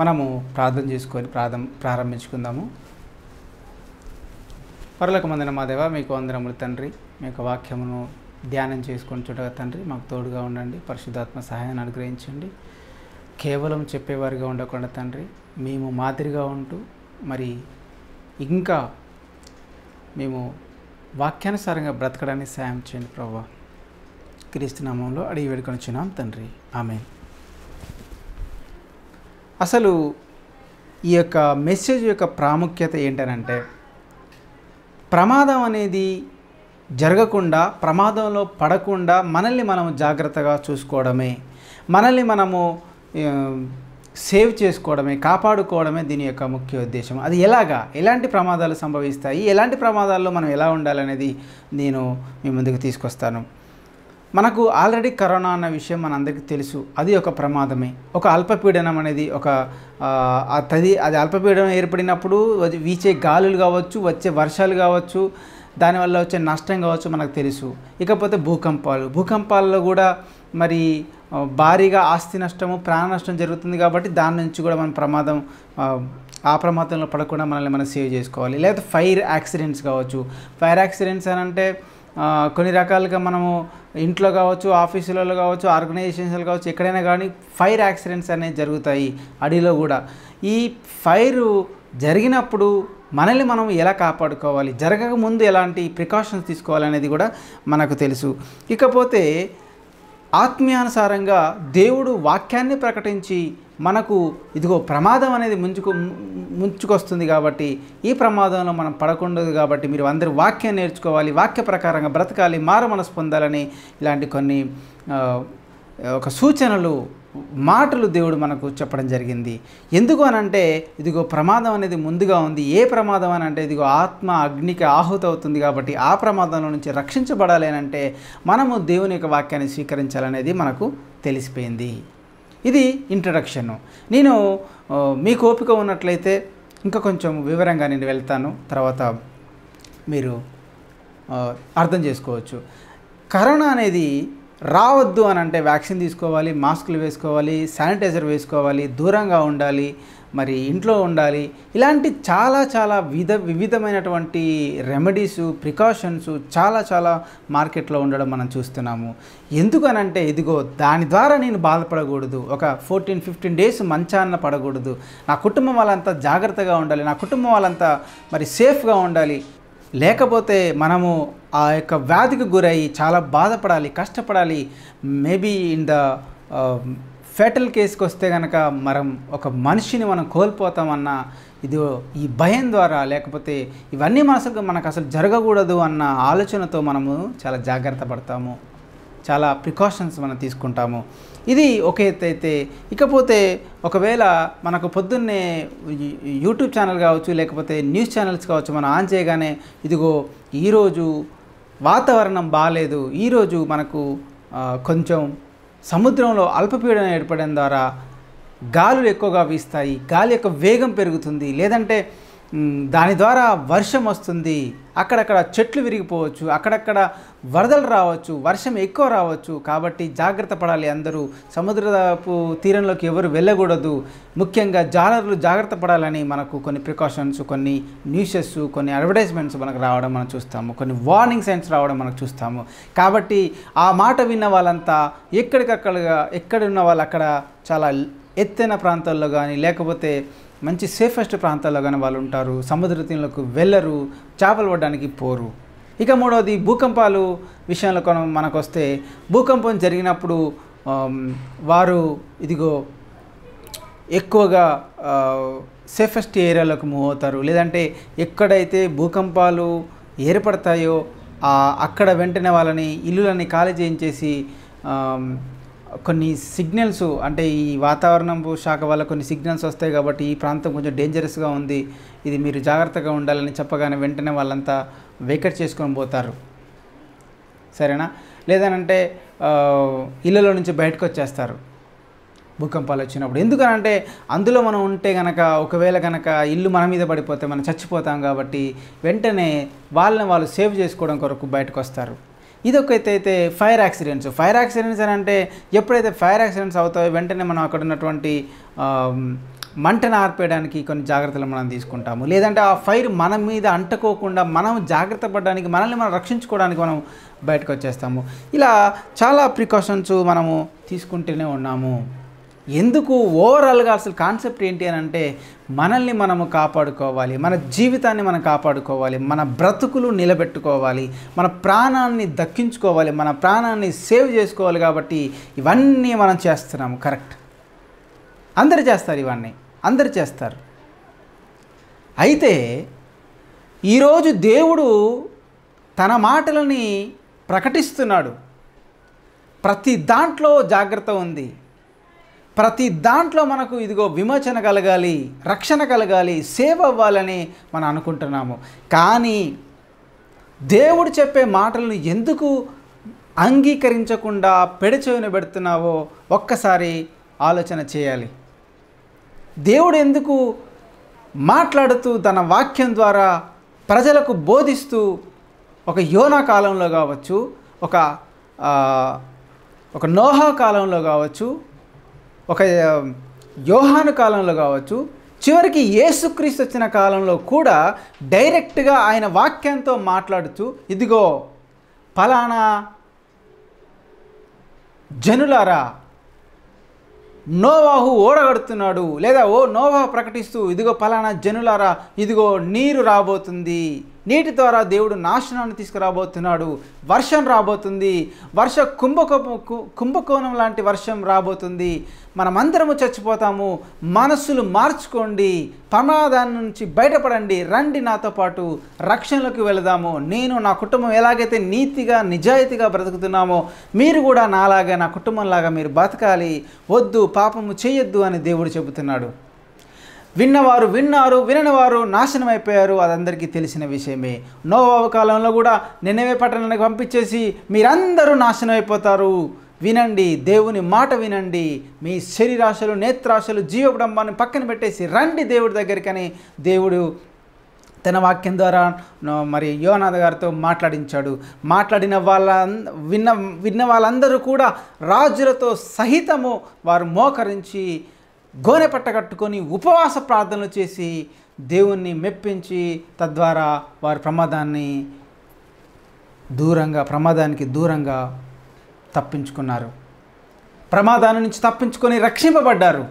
మనము ప్రార్థన చేసుకొని ప్రార్థం ప్రారంభించుకుందాము పర్లకు మందిన మా దేవ మీకు అందరములు తండ్రి మీ యొక్క వాక్యమును ధ్యానం చేసుకొని చుట్టగా తండ్రి మాకు తోడుగా ఉండండి పరిశుద్ధాత్మ సహాయాన్ని అనుగ్రహించండి కేవలం చెప్పేవారిగా ఉండకుండా తండ్రి మేము మాదిరిగా ఉంటూ మరి ఇంకా మేము వాక్యానుసారంగా బ్రతకడానికి సాయం చేయండి ప్రభావ క్రీస్తునామంలో అడిగి వేడుకొని చున్నాం తండ్రి ఆమె అసలు ఈ యొక్క మెసేజ్ యొక్క ప్రాముఖ్యత ఏంటనంటే ప్రమాదం అనేది జరగకుండా ప్రమాదంలో పడకుండా మనల్ని మనం జాగ్రత్తగా చూసుకోవడమే మనల్ని మనము సేవ్ చేసుకోవడమే కాపాడుకోవడమే దీని యొక్క ముఖ్య ఉద్దేశం అది ఎలాగా ఎలాంటి ప్రమాదాలు సంభవిస్తాయి ఎలాంటి ప్రమాదాల్లో మనం ఎలా ఉండాలనేది నేను మీ ముందుకు తీసుకొస్తాను మనకు ఆల్రెడీ కరోనా అన్న విషయం మనందరికీ తెలుసు అది ఒక ప్రమాదమే ఒక అల్పపీడనం అనేది ఒక తది అది అల్పపీడనం ఏర్పడినప్పుడు వీచే గాలులు కావచ్చు వచ్చే వర్షాలు కావచ్చు దానివల్ల వచ్చే నష్టం కావచ్చు మనకు తెలుసు ఇకపోతే భూకంపాలు భూకంపాల్లో కూడా మరి భారీగా ఆస్తి నష్టము ప్రాణ నష్టం జరుగుతుంది కాబట్టి దాని నుంచి కూడా మనం ప్రమాదం ఆ ప్రమాదంలో పడకుండా మనల్ని మనం సేవ్ చేసుకోవాలి లేదా ఫైర్ యాక్సిడెంట్స్ కావచ్చు ఫైర్ యాక్సిడెంట్స్ అని అంటే కొన్ని రకాలుగా మనము ఇంట్లో కావచ్చు ఆఫీసులలో కావచ్చు ఆర్గనైజేషన్స్లో కావచ్చు ఎక్కడైనా కానీ ఫైర్ యాక్సిడెంట్స్ అనేవి జరుగుతాయి అడవిలో కూడా ఈ ఫైరు జరిగినప్పుడు మనల్ని మనం ఎలా కాపాడుకోవాలి జరగక ముందు ఎలాంటి ప్రికాషన్స్ తీసుకోవాలనేది కూడా మనకు తెలుసు ఇకపోతే ఆత్మీయానుసారంగా దేవుడు వాక్యాన్ని ప్రకటించి మనకు ఇదిగో ప్రమాదం అనేది ముంచుకు ముంచుకొస్తుంది కాబట్టి ఈ ప్రమాదంలో మనం పడకూడదు కాబట్టి మీరు అందరు వాక్యం నేర్చుకోవాలి వాక్య ప్రకారంగా బ్రతకాలి మారు మనసు పొందాలని ఇలాంటి కొన్ని ఒక సూచనలు మాటలు దేవుడు మనకు చెప్పడం జరిగింది ఎందుకు అని అంటే ఇదిగో ప్రమాదం అనేది ముందుగా ఉంది ఏ ప్రమాదం అని అంటే ఇదిగో ఆత్మ అగ్నికి ఆహుత అవుతుంది కాబట్టి ఆ ప్రమాదంలో నుంచి రక్షించబడాలి అంటే మనము దేవుని యొక్క వాక్యాన్ని స్వీకరించాలనేది మనకు తెలిసిపోయింది ఇది ఇంట్రడక్షన్ నేను మీకు ఓపిక ఉన్నట్లయితే ఇంకా కొంచెం వివరంగా నేను వెళ్తాను తర్వాత మీరు అర్థం చేసుకోవచ్చు కరోనా అనేది రావద్దు అని అంటే వ్యాక్సిన్ తీసుకోవాలి మాస్కులు వేసుకోవాలి శానిటైజర్ వేసుకోవాలి దూరంగా ఉండాలి మరి ఇంట్లో ఉండాలి ఇలాంటి చాలా చాలా విధ వివిధమైనటువంటి రెమెడీస్ ప్రికాషన్స్ చాలా చాలా మార్కెట్లో ఉండడం మనం చూస్తున్నాము ఎందుకనంటే ఇదిగో దాని ద్వారా నేను బాధపడకూడదు ఒక ఫోర్టీన్ ఫిఫ్టీన్ డేస్ మంచాన్న పడకూడదు నా కుటుంబం వాళ్ళంతా జాగ్రత్తగా ఉండాలి నా కుటుంబం వాళ్ళంతా మరి సేఫ్గా ఉండాలి లేకపోతే మనము ఆ యొక్క వ్యాధికి గురయ్యి చాలా బాధపడాలి కష్టపడాలి మేబీ ఇన్ ద ఫెటల్ కేసుకి వస్తే కనుక మనం ఒక మనిషిని మనం కోల్పోతామన్న ఇది ఈ భయం ద్వారా లేకపోతే ఇవన్నీ మనసుకు మనకు అసలు జరగకూడదు అన్న ఆలోచనతో మనము చాలా జాగ్రత్త పడతాము చాలా ప్రికాషన్స్ మనం తీసుకుంటాము ఇది ఒక అయితే ఇకపోతే ఒకవేళ మనకు పొద్దున్నే యూట్యూబ్ ఛానల్ కావచ్చు లేకపోతే న్యూస్ ఛానల్స్ కావచ్చు మనం ఆన్ చేయగానే ఇదిగో ఈరోజు వాతావరణం బాగాలేదు ఈరోజు మనకు కొంచెం సముద్రంలో అల్పపీడనం ఏర్పడడం ద్వారా గాలులు ఎక్కువగా వీస్తాయి గాలి యొక్క వేగం పెరుగుతుంది లేదంటే దాని ద్వారా వర్షం వస్తుంది అక్కడక్కడ చెట్లు విరిగిపోవచ్చు అక్కడక్కడ వరదలు రావచ్చు వర్షం ఎక్కువ రావచ్చు కాబట్టి జాగ్రత్త పడాలి అందరూ సముద్రపు తీరంలోకి ఎవరు వెళ్ళకూడదు ముఖ్యంగా జాలర్లు జాగ్రత్త పడాలని మనకు కొన్ని ప్రికాషన్స్ కొన్ని న్యూసెస్ కొన్ని అడ్వర్టైజ్మెంట్స్ మనకు రావడం మనం చూస్తాము కొన్ని వార్నింగ్ సైన్స్ రావడం మనం చూస్తాము కాబట్టి ఆ మాట విన్న వాళ్ళంతా ఎక్కడికక్కడగా ఎక్కడున్న వాళ్ళు అక్కడ చాలా ఎత్తైన ప్రాంతాల్లో కానీ లేకపోతే మంచి సేఫెస్ట్ ప్రాంతాల్లో కానీ వాళ్ళు ఉంటారు సముద్ర తీరులకు వెళ్ళరు చేపలు పడడానికి పోరు ఇక మూడవది భూకంపాలు విషయంలో మనకు వస్తే భూకంపం జరిగినప్పుడు వారు ఇదిగో ఎక్కువగా సేఫెస్ట్ ఏరియాలకు మూవ్ అవుతారు లేదంటే ఎక్కడైతే భూకంపాలు ఏర్పడతాయో అక్కడ వెంటనే వాళ్ళని ఇల్లులని ఖాళీ చేయించేసి కొన్ని సిగ్నల్స్ అంటే ఈ వాతావరణం శాఖ వల్ల కొన్ని సిగ్నల్స్ వస్తాయి కాబట్టి ఈ ప్రాంతం కొంచెం డేంజరస్గా ఉంది ఇది మీరు జాగ్రత్తగా ఉండాలని చెప్పగానే వెంటనే వాళ్ళంతా వేకట్ చేసుకొని పోతారు సరేనా లేదనంటే ఇళ్ళలో నుంచి బయటకు వచ్చేస్తారు భూకంపాలు వచ్చినప్పుడు ఎందుకనంటే అందులో మనం ఉంటే గనక ఒకవేళ కనుక ఇల్లు మన మీద పడిపోతే మనం చచ్చిపోతాం కాబట్టి వెంటనే వాళ్ళని వాళ్ళు సేవ్ చేసుకోవడం కొరకు బయటకు వస్తారు ఇదొకైతే అయితే ఫైర్ యాక్సిడెంట్స్ ఫైర్ యాక్సిడెంట్స్ అని అంటే ఎప్పుడైతే ఫైర్ యాక్సిడెంట్స్ అవుతాయో వెంటనే మనం అక్కడ ఉన్నటువంటి మంటను ఆర్పేయడానికి కొన్ని జాగ్రత్తలు మనం తీసుకుంటాము లేదంటే ఆ ఫైర్ మన మీద అంటుకోకుండా మనం జాగ్రత్త పడడానికి మనల్ని మనం రక్షించుకోవడానికి మనం బయటకు వచ్చేస్తాము ఇలా చాలా ప్రికాషన్స్ మనము తీసుకుంటూనే ఉన్నాము ఎందుకు ఓవరాల్గా అసలు కాన్సెప్ట్ ఏంటి అని అంటే మనల్ని మనము కాపాడుకోవాలి మన జీవితాన్ని మనం కాపాడుకోవాలి మన బ్రతుకులు నిలబెట్టుకోవాలి మన ప్రాణాన్ని దక్కించుకోవాలి మన ప్రాణాన్ని సేవ్ చేసుకోవాలి కాబట్టి ఇవన్నీ మనం చేస్తున్నాము కరెక్ట్ అందరు చేస్తారు ఇవన్నీ అందరు చేస్తారు అయితే ఈరోజు దేవుడు తన మాటలని ప్రకటిస్తున్నాడు ప్రతి దాంట్లో జాగ్రత్త ఉంది ప్రతి దాంట్లో మనకు ఇదిగో విమోచన కలగాలి రక్షణ కలగాలి సేవ్ అవ్వాలని మనం అనుకుంటున్నాము కానీ దేవుడు చెప్పే మాటలను ఎందుకు అంగీకరించకుండా పెడచెవిన పెడుతున్నావో ఒక్కసారి ఆలోచన చేయాలి దేవుడు ఎందుకు మాట్లాడుతూ తన వాక్యం ద్వారా ప్రజలకు బోధిస్తూ ఒక యోనా కాలంలో కావచ్చు ఒక ఒక నోహా కాలంలో కావచ్చు ఒక యోహాను కాలంలో కావచ్చు చివరికి ఏసుక్రీస్తు వచ్చిన కాలంలో కూడా డైరెక్ట్గా ఆయన వాక్యంతో మాట్లాడుతూ ఇదిగో ఫలానా జనులారా నోవాహు ఓడగడుతున్నాడు లేదా ఓ నోవాహు ప్రకటిస్తూ ఇదిగో ఫలానా జనులారా ఇదిగో నీరు రాబోతుంది నీటి ద్వారా దేవుడు నాశనాన్ని తీసుకురాబోతున్నాడు వర్షం రాబోతుంది వర్ష కుంభకోపం కుంభకోణం లాంటి వర్షం రాబోతుంది మనమందరము చచ్చిపోతాము మనస్సులు మార్చుకోండి ప్రమాదాన్ని నుంచి బయటపడండి రండి నాతో పాటు రక్షణలోకి వెళదాము నేను నా కుటుంబం ఎలాగైతే నీతిగా నిజాయితీగా బ్రతుకుతున్నామో మీరు కూడా నాలాగా నా కుటుంబంలాగా మీరు బతకాలి వద్దు పాపము చేయొద్దు అని దేవుడు చెబుతున్నాడు విన్నవారు విన్నారు విననివారు నాశనం అయిపోయారు అదందరికీ తెలిసిన విషయమే నోవావ కాలంలో కూడా నిన్నవే పట్టణానికి పంపించేసి మీరందరూ నాశనం అయిపోతారు వినండి దేవుని మాట వినండి మీ శరీరాశలు నేత్రాశలు జీవబ్రహ్మాన్ని పక్కన పెట్టేసి రండి దేవుడి దగ్గరికని దేవుడు తన వాక్యం ద్వారా మరి యోనాథ్ గారితో మాట్లాడించాడు మాట్లాడిన వాళ్ళ విన్న విన్న వాళ్ళందరూ కూడా రాజులతో సహితము వారు మోకరించి గోనె పట్ట కట్టుకొని ఉపవాస ప్రార్థనలు చేసి దేవుణ్ణి మెప్పించి తద్వారా వారి ప్రమాదాన్ని దూరంగా ప్రమాదానికి దూరంగా తప్పించుకున్నారు ప్రమాదాన్ని నుంచి తప్పించుకొని రక్షింపబడ్డారు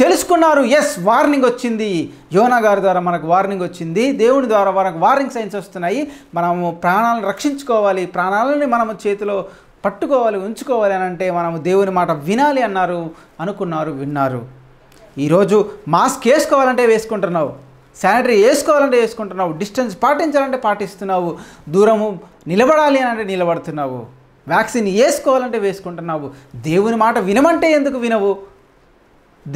తెలుసుకున్నారు ఎస్ వార్నింగ్ వచ్చింది యోనా గారి ద్వారా మనకు వార్నింగ్ వచ్చింది దేవుని ద్వారా మనకు వార్నింగ్ సైన్స్ వస్తున్నాయి మనము ప్రాణాలను రక్షించుకోవాలి ప్రాణాలని మనము చేతిలో పట్టుకోవాలి ఉంచుకోవాలి అని అంటే మనము దేవుని మాట వినాలి అన్నారు అనుకున్నారు విన్నారు ఈరోజు మాస్క్ వేసుకోవాలంటే వేసుకుంటున్నావు శానిటరీ వేసుకోవాలంటే వేసుకుంటున్నావు డిస్టెన్స్ పాటించాలంటే పాటిస్తున్నావు దూరము నిలబడాలి అని అంటే నిలబడుతున్నావు వ్యాక్సిన్ వేసుకోవాలంటే వేసుకుంటున్నావు దేవుని మాట వినమంటే ఎందుకు వినవు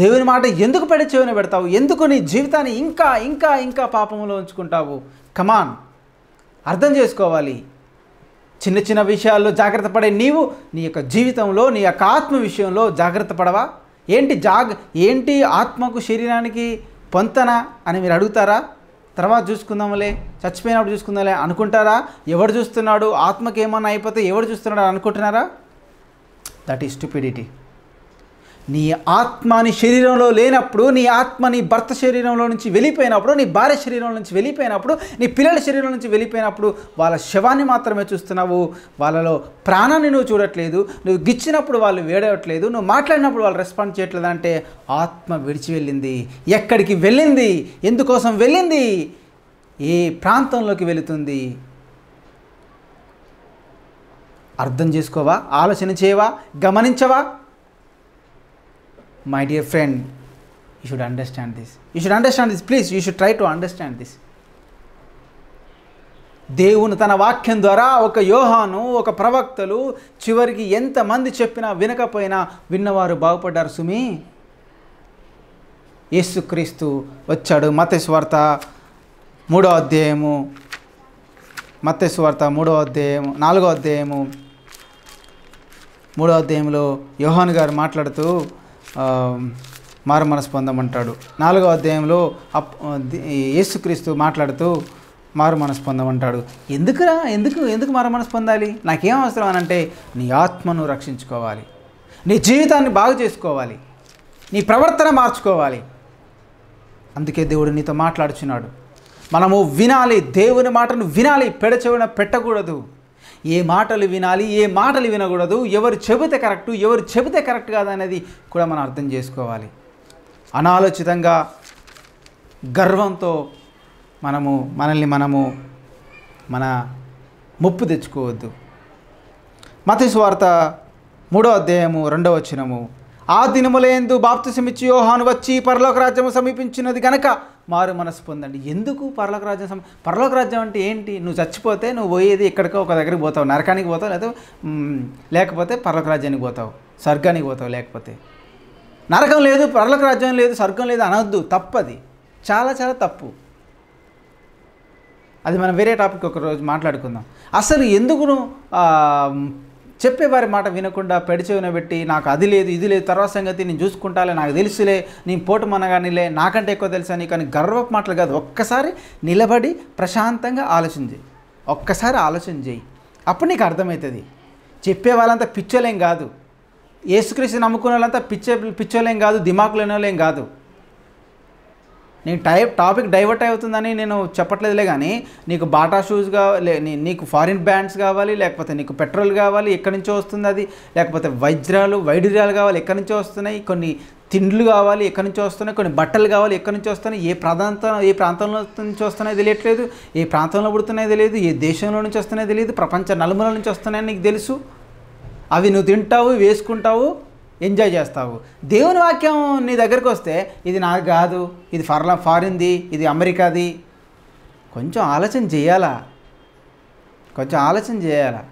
దేవుని మాట ఎందుకు పడి చెవిన పెడతావు ఎందుకు నీ జీవితాన్ని ఇంకా ఇంకా ఇంకా పాపంలో ఉంచుకుంటావు కమాన్ అర్థం చేసుకోవాలి చిన్న చిన్న విషయాల్లో జాగ్రత్త పడే నీవు నీ యొక్క జీవితంలో నీ యొక్క ఆత్మ విషయంలో జాగ్రత్త పడవా ఏంటి జాగ్ ఏంటి ఆత్మకు శరీరానికి పొంతన అని మీరు అడుగుతారా తర్వాత చూసుకుందాంలే చచ్చిపోయినప్పుడు చూసుకుందాంలే అనుకుంటారా ఎవడు చూస్తున్నాడు ఆత్మకి ఏమన్నా అయిపోతే ఎవడు చూస్తున్నాడు అనుకుంటున్నారా దట్ ఈస్ స్టూపిడిటీ నీ ఆత్మ నీ శరీరంలో లేనప్పుడు నీ ఆత్మ నీ భర్త శరీరంలో నుంచి వెళ్ళిపోయినప్పుడు నీ భార్య శరీరంలో నుంచి వెళ్ళిపోయినప్పుడు నీ పిల్లల శరీరం నుంచి వెళ్ళిపోయినప్పుడు వాళ్ళ శవాన్ని మాత్రమే చూస్తున్నావు వాళ్ళలో ప్రాణాన్ని నువ్వు చూడట్లేదు నువ్వు గిచ్చినప్పుడు వాళ్ళు వేడవట్లేదు నువ్వు మాట్లాడినప్పుడు వాళ్ళు రెస్పాండ్ చేయట్లేదు అంటే ఆత్మ విడిచి వెళ్ళింది ఎక్కడికి వెళ్ళింది ఎందుకోసం వెళ్ళింది ఏ ప్రాంతంలోకి వెళుతుంది అర్థం చేసుకోవా ఆలోచన చేయవా గమనించవా my dear friend you should understand this you should understand this please you should try to understand this దేవుని తన వాక్యం ద్వారా ఒక యోహాను ఒక ప్రవక్తలు చివరికి ఎంతమంది చెప్పినా వినకపోయినా విన్నవారు బాగుపడ్డారు సుమి యేసుక్రీస్తు వచ్చాడు మతేశ్వార్త మూడో అధ్యాయము మతేశ్వార్త మూడో అధ్యాయము నాలుగో అధ్యాయము మూడో అధ్యాయంలో యోహాన్ గారు మాట్లాడుతూ మారు మనసు పొందమంటాడు నాలుగో అధ్యాయంలో అప్ యేసుక్రీస్తు మాట్లాడుతూ మారు మనసు పొందమంటాడు ఎందుకురా ఎందుకు ఎందుకు మారు మనసు పొందాలి నాకేం అవసరం అని అంటే నీ ఆత్మను రక్షించుకోవాలి నీ జీవితాన్ని బాగు చేసుకోవాలి నీ ప్రవర్తన మార్చుకోవాలి అందుకే దేవుడు నీతో మాట్లాడుచున్నాడు మనము వినాలి దేవుని మాటను వినాలి పెడచెవిన పెట్టకూడదు ఏ మాటలు వినాలి ఏ మాటలు వినకూడదు ఎవరు చెబితే కరెక్టు ఎవరు చెబితే కరెక్ట్ కాదనేది కూడా మనం అర్థం చేసుకోవాలి అనాలోచితంగా గర్వంతో మనము మనల్ని మనము మన ముప్పు తెచ్చుకోవద్దు మతస్వార్త మూడో అధ్యాయము రెండవ వచనము ఆ దినములేందు సమిచ్చి యోహాను వచ్చి పరలోక రాజ్యము సమీపించినది కనుక మారు మనసు పొందండి ఎందుకు పర్లోక రాజ్యం సం రాజ్యం అంటే ఏంటి నువ్వు చచ్చిపోతే నువ్వు పోయేది ఎక్కడికో ఒక దగ్గరికి పోతావు నరకానికి పోతావు లేకపోతే లేకపోతే పరలోక రాజ్యానికి పోతావు స్వర్గానికి పోతావు లేకపోతే నరకం లేదు పర్లోక రాజ్యం లేదు స్వర్గం లేదు అనొద్దు తప్పది చాలా చాలా తప్పు అది మనం వేరే టాపిక్ ఒకరోజు మాట్లాడుకుందాం అసలు ఎందుకు చెప్పేవారి మాట వినకుండా పెడిచేవిన పెట్టి నాకు అది లేదు ఇది లేదు తర్వాత సంగతి నేను చూసుకుంటాలే నాకు తెలుసులే నేను పోటు మనగానిలే నాకంటే ఎక్కువ అని కానీ గర్వపు మాటలు కాదు ఒక్కసారి నిలబడి ప్రశాంతంగా ఆలోచన చేయి ఒక్కసారి ఆలోచన చేయి అప్పుడు నీకు అర్థమవుతుంది చెప్పే వాళ్ళంతా పిచ్చోలేం కాదు ఏసుక్రీస్తు నమ్ముకునే వాళ్ళంతా పిచ్చే పిచ్చోలేం కాదు దిమాకులు వాళ్ళేం కాదు నీకు టై టాపిక్ డైవర్ట్ అవుతుందని నేను చెప్పట్లేదులే కానీ నీకు బాటా షూస్ కావాలి నీకు ఫారిన్ బ్యాండ్స్ కావాలి లేకపోతే నీకు పెట్రోల్ కావాలి ఎక్కడి నుంచో వస్తుంది అది లేకపోతే వజ్రాలు వైడిర్యాలు కావాలి ఎక్కడి నుంచో వస్తున్నాయి కొన్ని తిండ్లు కావాలి ఎక్కడి నుంచి వస్తున్నాయి కొన్ని బట్టలు కావాలి ఎక్కడి నుంచి వస్తున్నాయి ఏ ప్రాంతం ఏ ప్రాంతంలో నుంచి వస్తున్నాయో తెలియట్లేదు ఏ ప్రాంతంలో పుడుతున్నాయి తెలియదు ఏ దేశంలో నుంచి వస్తున్నాయి తెలియదు ప్రపంచ నలుమూల నుంచి వస్తున్నాయని నీకు తెలుసు అవి నువ్వు తింటావు వేసుకుంటావు ఎంజాయ్ చేస్తావు దేవుని వాక్యం నీ దగ్గరికి వస్తే ఇది నాకు కాదు ఇది ఫర్లా ఫారిన్ది ఇది అమెరికాది కొంచెం ఆలోచన చేయాలా కొంచెం ఆలోచన చేయాలా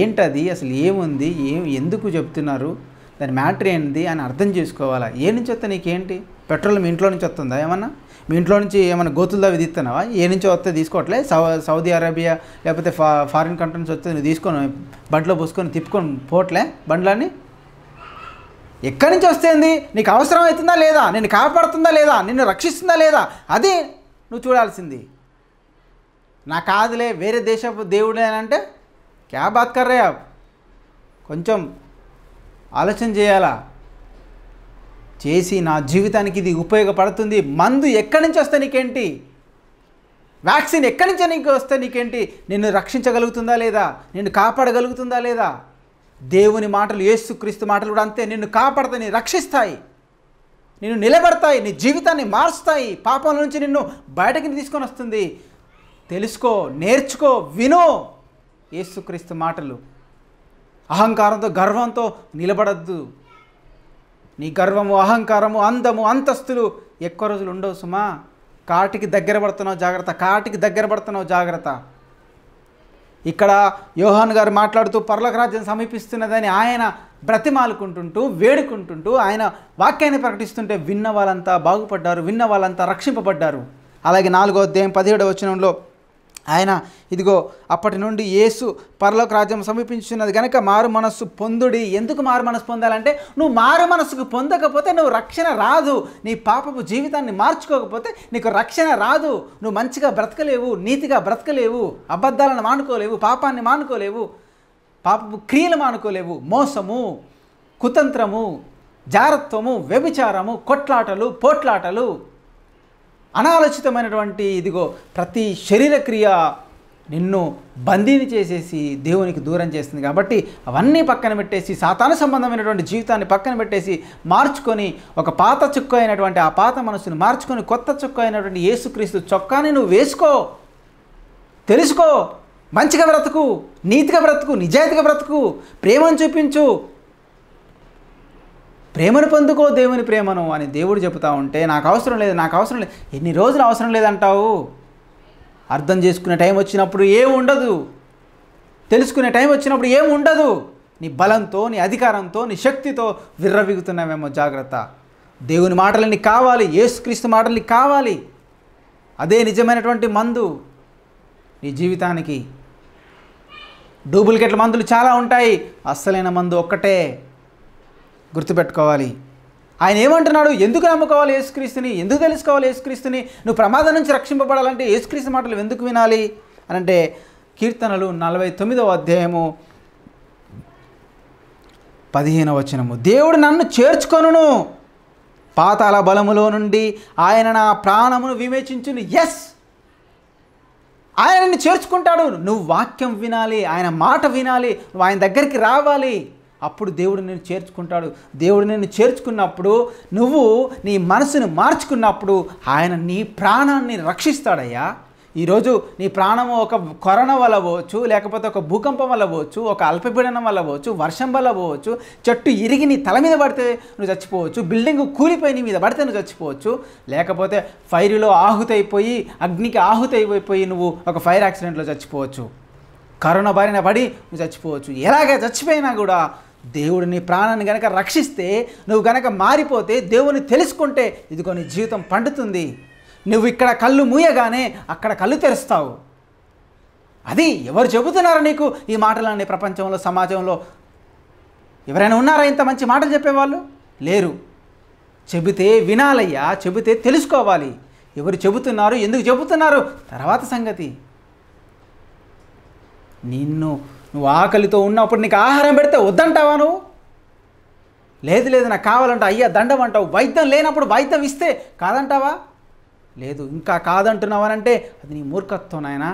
ఏంటది అసలు ఏముంది ఏం ఎందుకు చెప్తున్నారు దాని మ్యాటర్ ఏంటి అని అర్థం చేసుకోవాలా ఏ నుంచి వస్తా నీకేంటి పెట్రోల్ మీ ఇంట్లో నుంచి వస్తుందా ఏమన్నా మీ ఇంట్లో నుంచి ఏమైనా గోతులుదా విధిస్తున్నావా తీస్తున్నావా ఏ నుంచి వస్తే తీసుకోవట్లే సౌ సౌదీ అరేబియా లేకపోతే ఫా ఫారిన్ కంట్రీస్ వస్తే నువ్వు తీసుకొని బండ్లో పోసుకొని తిప్పుకొని పోవట్లే బండ్లన్నీ ఎక్కడి నుంచి వస్తుంది నీకు అవసరం అవుతుందా లేదా నేను కాపాడుతుందా లేదా నిన్ను రక్షిస్తుందా లేదా అది నువ్వు చూడాల్సింది నా కాదులే వేరే దేశపు దేవుడే అని అంటే క్యా బాత్ కర్రయ్యా కొంచెం ఆలోచన చేయాలా చేసి నా జీవితానికి ఇది ఉపయోగపడుతుంది మందు ఎక్కడి నుంచి వస్తే నీకేంటి వ్యాక్సిన్ ఎక్కడి నుంచి నీకు వస్తే నీకేంటి నిన్ను రక్షించగలుగుతుందా లేదా నిన్ను కాపాడగలుగుతుందా లేదా దేవుని మాటలు ఏసుక్రీస్తు మాటలు కూడా అంతే నిన్ను కాపాడతాయి రక్షిస్తాయి నిన్ను నిలబడతాయి నీ జీవితాన్ని మారుస్తాయి పాపం నుంచి నిన్ను బయటకి తీసుకొని వస్తుంది తెలుసుకో నేర్చుకో వినో ఏసుక్రీస్తు మాటలు అహంకారంతో గర్వంతో నిలబడద్దు నీ గర్వము అహంకారము అందము అంతస్తులు ఎక్కువ రోజులు ఉండవు సుమా కాటికి దగ్గర పడుతున్నావు జాగ్రత్త కాటికి దగ్గర పడుతున్నావు జాగ్రత్త ఇక్కడ యోహాన్ గారు మాట్లాడుతూ పర్లోక రాజ్యం సమీపిస్తున్నదని ఆయన బ్రతిమాలుకుంటుంటూ వేడుకుంటుంటూ ఆయన వాక్యాన్ని ప్రకటిస్తుంటే విన్న వాళ్ళంతా బాగుపడ్డారు విన్న వాళ్ళంతా రక్షింపబడ్డారు అలాగే నాలుగో అధ్యాయం పదిహేడవ వచనంలో ఆయన ఇదిగో అప్పటి నుండి యేసు పరలోక రాజ్యం సమీపించున్నది కనుక మారు మనస్సు పొందుడి ఎందుకు మారు మనస్సు పొందాలంటే నువ్వు మారు మనస్సుకు పొందకపోతే నువ్వు రక్షణ రాదు నీ పాపపు జీవితాన్ని మార్చుకోకపోతే నీకు రక్షణ రాదు నువ్వు మంచిగా బ్రతకలేవు నీతిగా బ్రతకలేవు అబద్ధాలను మానుకోలేవు పాపాన్ని మానుకోలేవు పాపపు క్రియలు మానుకోలేవు మోసము కుతంత్రము జారత్వము వ్యభిచారము కొట్లాటలు పోట్లాటలు అనాలోచితమైనటువంటి ఇదిగో ప్రతి శరీర క్రియ నిన్ను బందీని చేసేసి దేవునికి దూరం చేస్తుంది కాబట్టి అవన్నీ పక్కన పెట్టేసి సాతాను సంబంధమైనటువంటి జీవితాన్ని పక్కన పెట్టేసి మార్చుకొని ఒక పాత చుక్క అయినటువంటి ఆ పాత మనసును మార్చుకొని కొత్త చుక్క అయినటువంటి యేసుక్రీస్తు చొక్కాని నువ్వు వేసుకో తెలుసుకో మంచిగా బ్రతుకు నీతిగా బ్రతుకు నిజాయితీగా బ్రతుకు ప్రేమను చూపించు ప్రేమను పొందుకో దేవుని ప్రేమను అని దేవుడు చెబుతా ఉంటే నాకు అవసరం లేదు నాకు అవసరం లేదు ఎన్ని రోజులు అవసరం లేదంటావు అర్థం చేసుకునే టైం వచ్చినప్పుడు ఏమి ఉండదు తెలుసుకునే టైం వచ్చినప్పుడు ఏమి ఉండదు నీ బలంతో నీ అధికారంతో నీ శక్తితో విర్రవిగుతున్నామేమో జాగ్రత్త దేవుని మాటలని కావాలి ఏసుక్రీస్తు మాటలని కావాలి అదే నిజమైనటువంటి మందు నీ జీవితానికి డూప్లికేట్ల మందులు చాలా ఉంటాయి అస్సలైన మందు ఒక్కటే గుర్తుపెట్టుకోవాలి ఆయన ఏమంటున్నాడు ఎందుకు నమ్ముకోవాలి ఏసుక్రీస్తుని ఎందుకు తెలుసుకోవాలి ఏసుక్రీస్తుని నువ్వు ప్రమాదం నుంచి రక్షింపబడాలంటే ఏసుక్రీస్తు మాటలు ఎందుకు వినాలి అని అంటే కీర్తనలు నలభై తొమ్మిదవ అధ్యాయము పదిహేను వచనము దేవుడు నన్ను చేర్చుకొనును పాతాల బలములో నుండి ఆయన నా ప్రాణమును విమేచించును ఎస్ ఆయనని చేర్చుకుంటాడు నువ్వు వాక్యం వినాలి ఆయన మాట వినాలి నువ్వు ఆయన దగ్గరికి రావాలి అప్పుడు దేవుడు నేను చేర్చుకుంటాడు దేవుడు నేను చేర్చుకున్నప్పుడు నువ్వు నీ మనసును మార్చుకున్నప్పుడు ఆయన నీ ప్రాణాన్ని రక్షిస్తాడయ్యా ఈరోజు నీ ప్రాణము ఒక కరోనా వల్ల పోవచ్చు లేకపోతే ఒక భూకంపం వల్ల పోవచ్చు ఒక అల్పపీడనం వల్ల పోవచ్చు వర్షం వల్ల పోవచ్చు చెట్టు ఇరిగి నీ తల మీద పడితే నువ్వు చచ్చిపోవచ్చు బిల్డింగ్ కూలిపోయి నీ మీద పడితే నువ్వు చచ్చిపోవచ్చు లేకపోతే ఫైర్లో ఆహుతైపోయి అగ్నికి అయిపోయిపోయి నువ్వు ఒక ఫైర్ యాక్సిడెంట్లో చచ్చిపోవచ్చు కరోనా బారిన పడి నువ్వు చచ్చిపోవచ్చు ఎలాగ చచ్చిపోయినా కూడా దేవుడు నీ ప్రాణాన్ని గనక రక్షిస్తే నువ్వు గనక మారిపోతే దేవుని తెలుసుకుంటే ఇదిగో నీ జీవితం పండుతుంది నువ్వు ఇక్కడ కళ్ళు మూయగానే అక్కడ కళ్ళు తెరుస్తావు అది ఎవరు చెబుతున్నారు నీకు ఈ మాటలన్నీ ప్రపంచంలో సమాజంలో ఎవరైనా ఉన్నారా ఇంత మంచి మాటలు చెప్పేవాళ్ళు లేరు చెబితే వినాలయ్యా చెబితే తెలుసుకోవాలి ఎవరు చెబుతున్నారు ఎందుకు చెబుతున్నారు తర్వాత సంగతి నిన్ను నువ్వు ఆకలితో ఉన్నప్పుడు నీకు ఆహారం పెడితే వద్దంటావా నువ్వు లేదు లేదు నాకు కావాలంటే అయ్యా దండం అంటావు వైద్యం లేనప్పుడు వైద్యం ఇస్తే కాదంటావా లేదు ఇంకా కాదంటున్నావనంటే అది నీ మూర్ఖత్వం నాయనా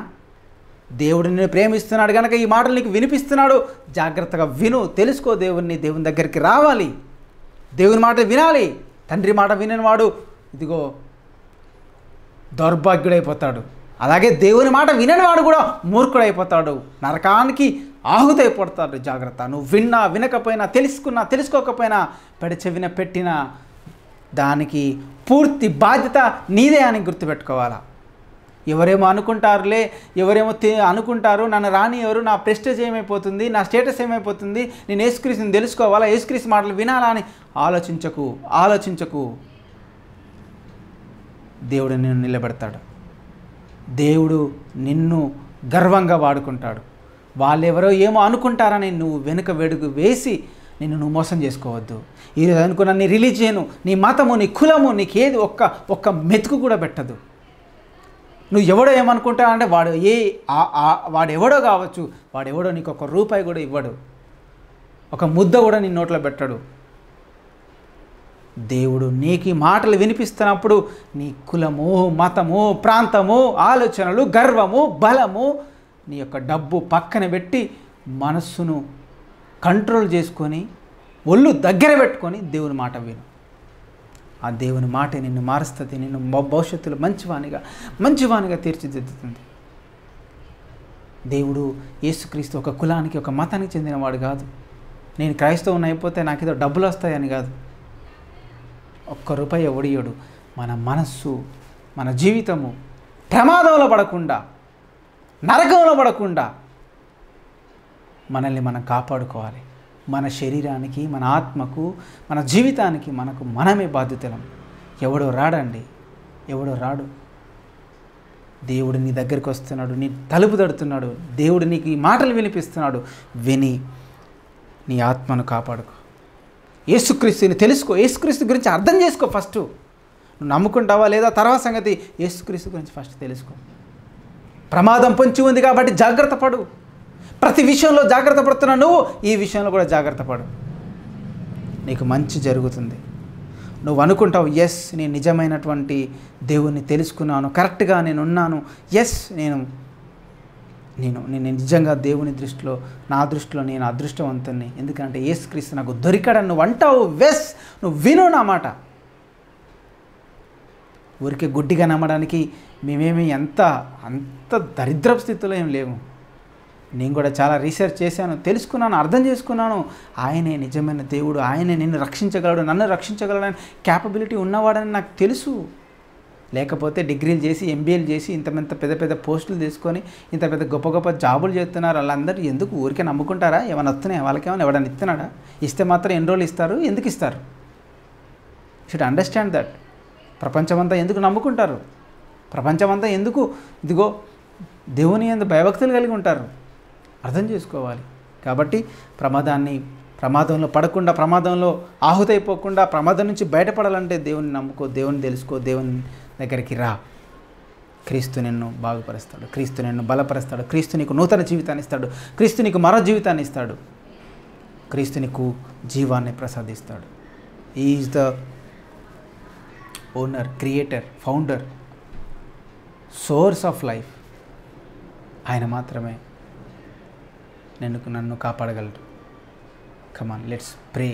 దేవుడు నిన్ను ప్రేమిస్తున్నాడు కనుక ఈ మాటలు నీకు వినిపిస్తున్నాడు జాగ్రత్తగా విను తెలుసుకో దేవుణ్ణి దేవుని దగ్గరికి రావాలి దేవుని మాట వినాలి తండ్రి మాట విననివాడు ఇదిగో దౌర్భాగ్యుడైపోతాడు అలాగే దేవుని మాట విననివాడు కూడా మూర్ఖుడైపోతాడు నరకానికి ఆహుతై పడతారు జాగ్రత్త నువ్వు విన్నా వినకపోయినా తెలుసుకున్నా తెలుసుకోకపోయినా పెడచెవిన పెట్టిన దానికి పూర్తి బాధ్యత నీదే అని గుర్తుపెట్టుకోవాలా ఎవరేమో అనుకుంటారులే ఎవరేమో అనుకుంటారు నన్ను రాని ఎవరు నా ప్రెస్టేజ్ ఏమైపోతుంది నా స్టేటస్ ఏమైపోతుంది నేను ఏసుక్రీస్ని తెలుసుకోవాలా ఏసుక్రీస్ మాటలు వినాలా అని ఆలోచించకు ఆలోచించకు దేవుడు నిన్ను నిలబెడతాడు దేవుడు నిన్ను గర్వంగా వాడుకుంటాడు వాళ్ళెవరో ఏమో అనుకుంటారని నువ్వు వెనుక వెడుగు వేసి నిన్ను నువ్వు మోసం చేసుకోవద్దు ఈరోజు అనుకున్న నీ రిలీజియను నీ మతము నీ కులము నీకు ఏది ఒక్క ఒక్క మెతుకు కూడా పెట్టదు నువ్వు ఎవడో ఏమనుకుంటావు అంటే వాడు ఏ వాడు ఎవడో కావచ్చు వాడు ఎవడో నీకు ఒక రూపాయి కూడా ఇవ్వడు ఒక ముద్ద కూడా నీ నోట్లో పెట్టడు దేవుడు నీకు మాటలు వినిపిస్తున్నప్పుడు నీ కులము మతము ప్రాంతము ఆలోచనలు గర్వము బలము నీ యొక్క డబ్బు పక్కన పెట్టి మనస్సును కంట్రోల్ చేసుకొని ఒళ్ళు దగ్గర పెట్టుకొని దేవుని మాట విను ఆ దేవుని మాట నిన్ను మారుస్తుంది నిన్ను భవిష్యత్తులో మంచివానిగా మంచివానిగా తీర్చిదిద్దుతుంది దేవుడు యేసుక్రీస్తు ఒక కులానికి ఒక మతానికి చెందినవాడు కాదు నేను క్రైస్తవుని అయిపోతే నాకేదో డబ్బులు వస్తాయని కాదు ఒక్క రూపాయి ఒడియడు మన మనస్సు మన జీవితము ప్రమాదంలో పడకుండా నరకంలో పడకుండా మనల్ని మనం కాపాడుకోవాలి మన శరీరానికి మన ఆత్మకు మన జీవితానికి మనకు మనమే బాధ్యతలం ఎవడో రాడండి ఎవడో రాడు దేవుడు నీ దగ్గరికి వస్తున్నాడు నీ తలుపు తడుతున్నాడు దేవుడు నీకు ఈ మాటలు వినిపిస్తున్నాడు విని నీ ఆత్మను కాపాడుకో యేసుక్రీస్తుని తెలుసుకో యేసుక్రీస్తు గురించి అర్థం చేసుకో ఫస్ట్ నువ్వు నమ్ముకుంటావా లేదా తర్వాత సంగతి యేసుక్రీస్తు గురించి ఫస్ట్ తెలుసుకో ప్రమాదం పొంచి ఉంది కాబట్టి జాగ్రత్త పడు ప్రతి విషయంలో జాగ్రత్త పడుతున్నా నువ్వు ఈ విషయంలో కూడా జాగ్రత్త పడు నీకు మంచి జరుగుతుంది నువ్వు అనుకుంటావు ఎస్ నేను నిజమైనటువంటి దేవుణ్ణి తెలుసుకున్నాను కరెక్ట్గా నేను ఉన్నాను ఎస్ నేను నేను నేను నిజంగా దేవుని దృష్టిలో నా దృష్టిలో నేను అదృష్టవంతుని ఎందుకంటే ఏసుక్రీస్తు నాకు దొరికాడని నువ్వు అంటావు వెస్ నువ్వు విను నా మాట ఊరికే గుడ్డిగా నమ్మడానికి మేమేమి ఎంత అంత దరిద్ర స్థితిలో ఏం లేవు నేను కూడా చాలా రీసెర్చ్ చేశాను తెలుసుకున్నాను అర్థం చేసుకున్నాను ఆయనే నిజమైన దేవుడు ఆయనే నిన్ను రక్షించగలడు నన్ను రక్షించగలడని క్యాపబిలిటీ ఉన్నవాడని నాకు తెలుసు లేకపోతే డిగ్రీలు చేసి ఎంబీఏలు చేసి ఇంత పెద్ద పెద్ద పెద్ద పోస్టులు తీసుకొని ఇంత పెద్ద గొప్ప గొప్ప జాబులు చేస్తున్నారు వాళ్ళందరూ ఎందుకు ఊరికే నమ్ముకుంటారా ఏమైనా వస్తున్నాయి వాళ్ళకేమైనా ఎవడని ఇస్తున్నాడా ఇస్తే మాత్రం ఎన్ని రోజులు ఇస్తారు ఎందుకు ఇస్తారు షుడ్ అండర్స్టాండ్ దట్ ప్రపంచమంతా ఎందుకు నమ్ముకుంటారు ప్రపంచమంతా ఎందుకు ఇదిగో దేవుని ఎందు భయభక్తులు కలిగి ఉంటారు అర్థం చేసుకోవాలి కాబట్టి ప్రమాదాన్ని ప్రమాదంలో పడకుండా ప్రమాదంలో ఆహుతైపోకుండా ప్రమాదం నుంచి బయటపడాలంటే దేవుని నమ్ముకో దేవుని తెలుసుకో దేవుని దగ్గరికి రా క్రీస్తు నిన్ను బాగుపరుస్తాడు క్రీస్తు నిన్ను బలపరుస్తాడు క్రీస్తు నీకు నూతన జీవితాన్ని ఇస్తాడు క్రీస్తు నీకు మరో జీవితాన్ని ఇస్తాడు క్రీస్తు నీకు జీవాన్ని ప్రసాదిస్తాడు is the owner creator founder source of life ఆయన మాత్రమే నేను నన్ను కాపాడగలరు come on let's pray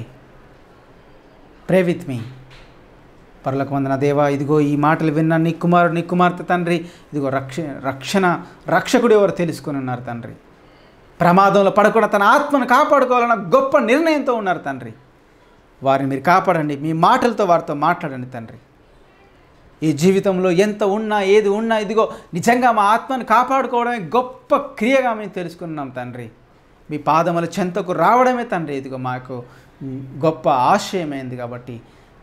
pray with me పర్లకు వందన దేవా ఇదిగో ఈ మాటలు విన్న నీ కుమారుడు నీ కుమార్తె తండ్రి ఇదిగో రక్ష రక్షణ రక్షకుడు ఎవరు తెలుసుకొని ఉన్నారు తండ్రి ప్రమాదంలో పడకుండా తన ఆత్మను కాపాడుకోవాలన్న గొప్ప నిర్ణయంతో ఉన్నారు తండ్రి వారిని మీరు కాపాడండి మీ మాటలతో వారితో మాట్లాడండి తండ్రి ఈ జీవితంలో ఎంత ఉన్నా ఏది ఉన్నా ఇదిగో నిజంగా మా ఆత్మను కాపాడుకోవడమే గొప్ప క్రియగా మేము తెలుసుకున్నాం తండ్రి మీ పాదముల చెంతకు రావడమే తండ్రి ఇదిగో మాకు గొప్ప ఆశయమైంది కాబట్టి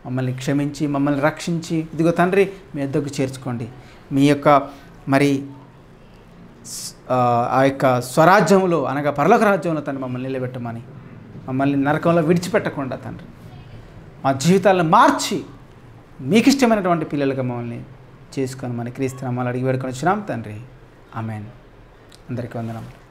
మమ్మల్ని క్షమించి మమ్మల్ని రక్షించి ఇదిగో తండ్రి మీ ఎద్దకు చేర్చుకోండి మీ యొక్క మరి ఆ యొక్క స్వరాజ్యంలో అనగా పర్లోక రాజ్యంలో తను మమ్మల్ని నిలబెట్టమని మమ్మల్ని నరకంలో విడిచిపెట్టకుండా తండ్రి మా జీవితాలను మార్చి మీకు ఇష్టమైనటువంటి పిల్లలకు మమ్మల్ని చేసుకొని మన క్రీస్తు నమ్మాలి అడిగి వేడుకొని వచ్చినాం తండ్రి ఆమెన్ అందరికీ వందనాలు